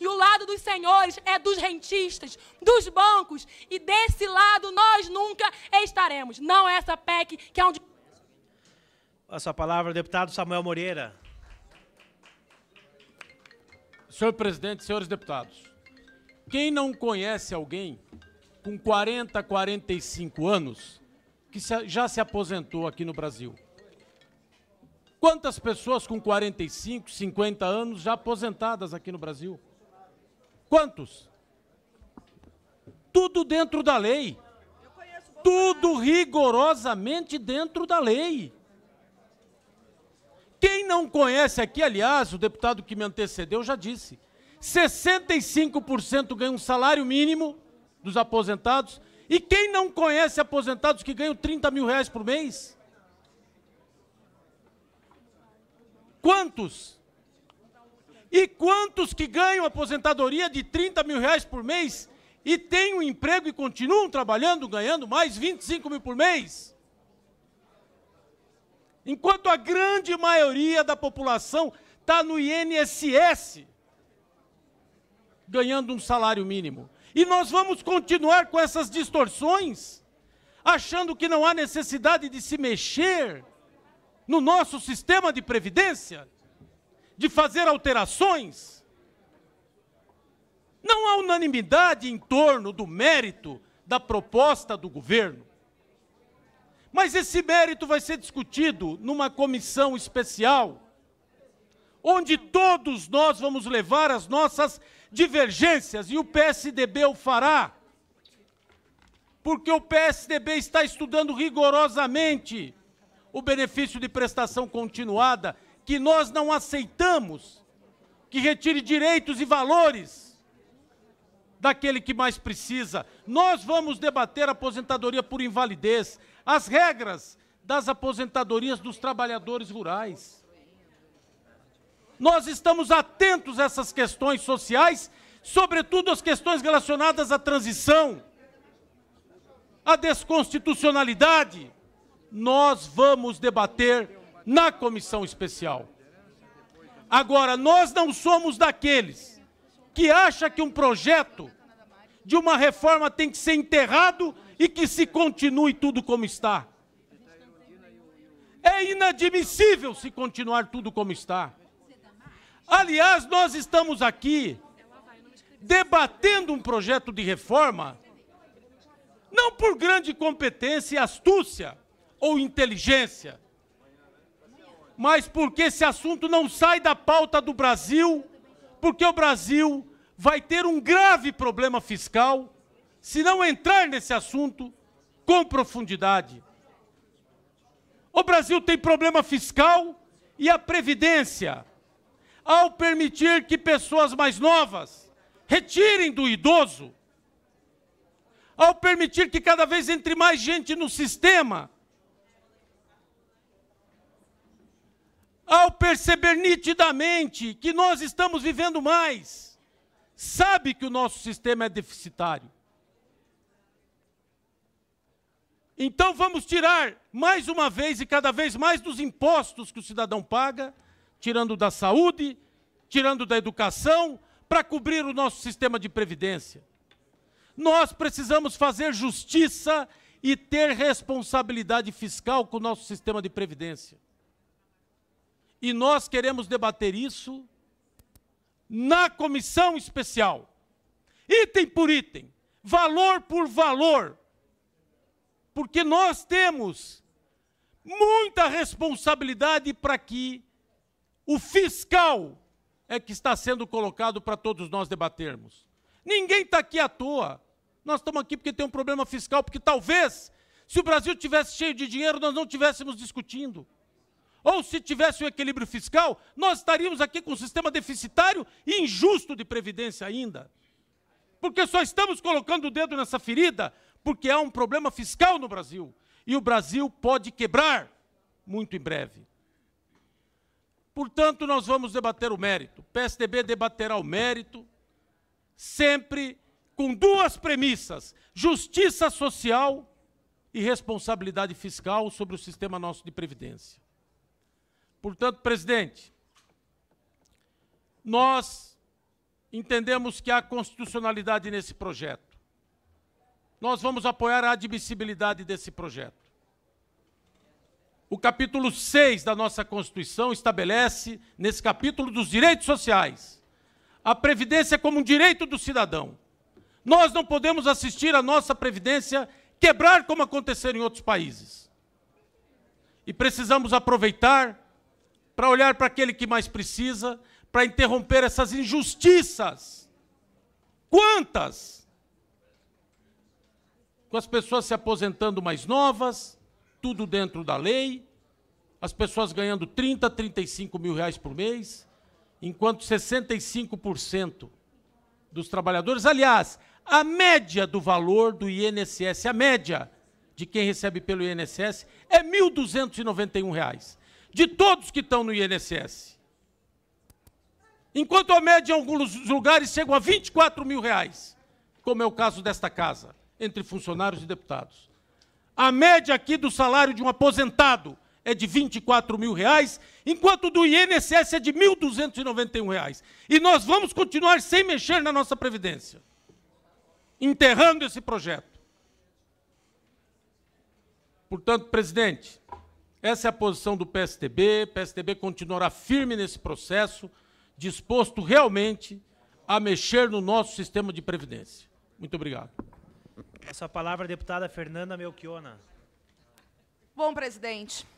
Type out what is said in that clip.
e o lado dos senhores é dos rentistas, dos bancos, e desse lado nós nunca estaremos. Não é essa PEC que é onde. A sua palavra, deputado Samuel Moreira. Senhor presidente, senhores deputados, quem não conhece alguém com 40, 45 anos que já se aposentou aqui no Brasil? Quantas pessoas com 45, 50 anos já aposentadas aqui no Brasil? Quantos? Tudo dentro da lei. Tudo rigorosamente dentro da lei. Quem não conhece aqui, aliás, o deputado que me antecedeu já disse: 65% ganha um salário mínimo dos aposentados. E quem não conhece aposentados que ganham 30 mil reais por mês? Quantos? E quantos que ganham aposentadoria de 30 mil reais por mês e têm um emprego e continuam trabalhando, ganhando mais 25 mil por mês? Enquanto a grande maioria da população está no INSS, ganhando um salário mínimo. E nós vamos continuar com essas distorções, achando que não há necessidade de se mexer no nosso sistema de previdência, de fazer alterações. Não há unanimidade em torno do mérito da proposta do governo. Mas esse mérito vai ser discutido numa comissão especial, onde todos nós vamos levar as nossas divergências, e o PSDB o fará, porque o PSDB está estudando rigorosamente o benefício de prestação continuada, que nós não aceitamos, que retire direitos e valores daquele que mais precisa. Nós vamos debater a aposentadoria por invalidez, as regras das aposentadorias dos trabalhadores rurais. Nós estamos atentos a essas questões sociais, sobretudo as questões relacionadas à transição, à desconstitucionalidade nós vamos debater na comissão especial. Agora, nós não somos daqueles que acha que um projeto de uma reforma tem que ser enterrado e que se continue tudo como está. É inadmissível se continuar tudo como está. Aliás, nós estamos aqui debatendo um projeto de reforma, não por grande competência e astúcia, ou inteligência. Mas porque esse assunto não sai da pauta do Brasil, porque o Brasil vai ter um grave problema fiscal se não entrar nesse assunto com profundidade. O Brasil tem problema fiscal e a Previdência, ao permitir que pessoas mais novas retirem do idoso, ao permitir que cada vez entre mais gente no sistema, perceber nitidamente que nós estamos vivendo mais, sabe que o nosso sistema é deficitário. Então vamos tirar mais uma vez e cada vez mais dos impostos que o cidadão paga, tirando da saúde, tirando da educação, para cobrir o nosso sistema de previdência. Nós precisamos fazer justiça e ter responsabilidade fiscal com o nosso sistema de previdência e nós queremos debater isso na comissão especial, item por item, valor por valor, porque nós temos muita responsabilidade para que o fiscal é que está sendo colocado para todos nós debatermos. Ninguém está aqui à toa. Nós estamos aqui porque tem um problema fiscal, porque talvez, se o Brasil tivesse cheio de dinheiro, nós não estivéssemos discutindo. Ou se tivesse um equilíbrio fiscal, nós estaríamos aqui com um sistema deficitário e injusto de previdência ainda. Porque só estamos colocando o dedo nessa ferida porque há um problema fiscal no Brasil. E o Brasil pode quebrar muito em breve. Portanto, nós vamos debater o mérito. O PSDB debaterá o mérito sempre com duas premissas: justiça social e responsabilidade fiscal sobre o sistema nosso de previdência. Portanto, presidente, nós entendemos que há constitucionalidade nesse projeto. Nós vamos apoiar a admissibilidade desse projeto. O capítulo 6 da nossa Constituição estabelece, nesse capítulo dos direitos sociais, a previdência como um direito do cidadão. Nós não podemos assistir a nossa previdência quebrar como aconteceu em outros países. E precisamos aproveitar para olhar para aquele que mais precisa, para interromper essas injustiças. Quantas? Com as pessoas se aposentando mais novas, tudo dentro da lei, as pessoas ganhando 30, 35 mil reais por mês, enquanto 65% dos trabalhadores, aliás, a média do valor do INSS, a média de quem recebe pelo INSS é R$ 1.291 de todos que estão no INSS. Enquanto a média em alguns lugares chega a 24 mil reais, como é o caso desta casa, entre funcionários e deputados. A média aqui do salário de um aposentado é de 24 mil reais, enquanto do INSS é de 1.291 reais. E nós vamos continuar sem mexer na nossa Previdência, enterrando esse projeto. Portanto, presidente, essa é a posição do PSDB. O PSDB continuará firme nesse processo, disposto realmente a mexer no nosso sistema de previdência. Muito obrigado. Essa palavra, deputada Fernanda Melchiona. Bom, presidente,